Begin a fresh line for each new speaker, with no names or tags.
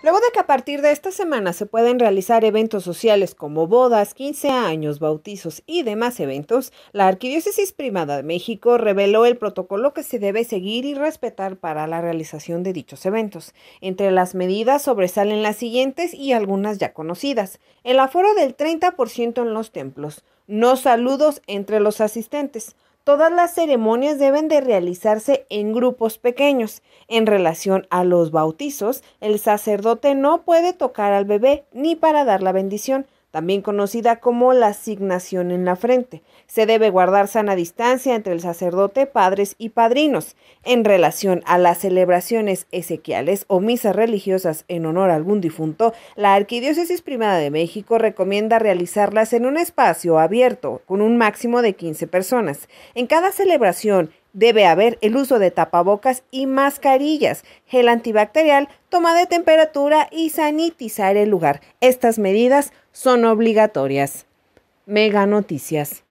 Luego de que a partir de esta semana se pueden realizar eventos sociales como bodas, 15 años, bautizos y demás eventos, la Arquidiócesis Primada de México reveló el protocolo que se debe seguir y respetar para la realización de dichos eventos. Entre las medidas sobresalen las siguientes y algunas ya conocidas. El aforo del 30% en los templos, no saludos entre los asistentes, todas las ceremonias deben de realizarse en grupos pequeños. En relación a los bautizos, el sacerdote no puede tocar al bebé ni para dar la bendición también conocida como la asignación en la frente. Se debe guardar sana distancia entre el sacerdote, padres y padrinos. En relación a las celebraciones esequiales o misas religiosas en honor a algún difunto, la Arquidiócesis Primada de México recomienda realizarlas en un espacio abierto con un máximo de 15 personas. En cada celebración Debe haber el uso de tapabocas y mascarillas, gel antibacterial, toma de temperatura y sanitizar el lugar. Estas medidas son obligatorias. Mega Noticias.